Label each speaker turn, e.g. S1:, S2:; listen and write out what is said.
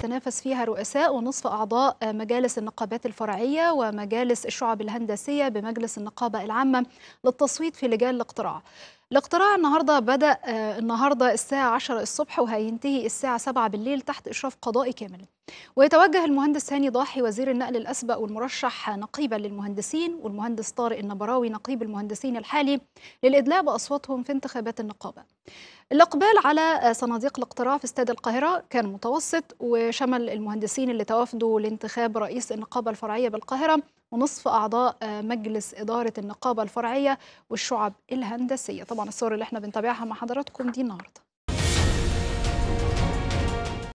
S1: يتنافس فيها رؤساء ونصف أعضاء مجالس النقابات الفرعية ومجالس الشعب الهندسية بمجلس النقابة العامة للتصويت في لجان الاقتراع الاقتراع النهارده بدأ آه، النهارده الساعة 10 الصبح وهينتهي الساعة 7 بالليل تحت إشراف قضائي كامل ويتوجه المهندس هاني ضاحي وزير النقل الأسبق والمرشح نقيبا للمهندسين والمهندس طارق النبراوي نقيب المهندسين الحالي للإدلاء بأصواتهم في انتخابات النقابة الإقبال على صناديق الاقتراع في استاد القاهرة كان متوسط وشمل المهندسين اللي توافدوا لانتخاب رئيس النقابة الفرعية بالقاهرة ونصف أعضاء مجلس إدارة النقابة الفرعية والشعب الهندسية طبعا الصور اللي احنا بنتابعها مع حضراتكم دي النهارده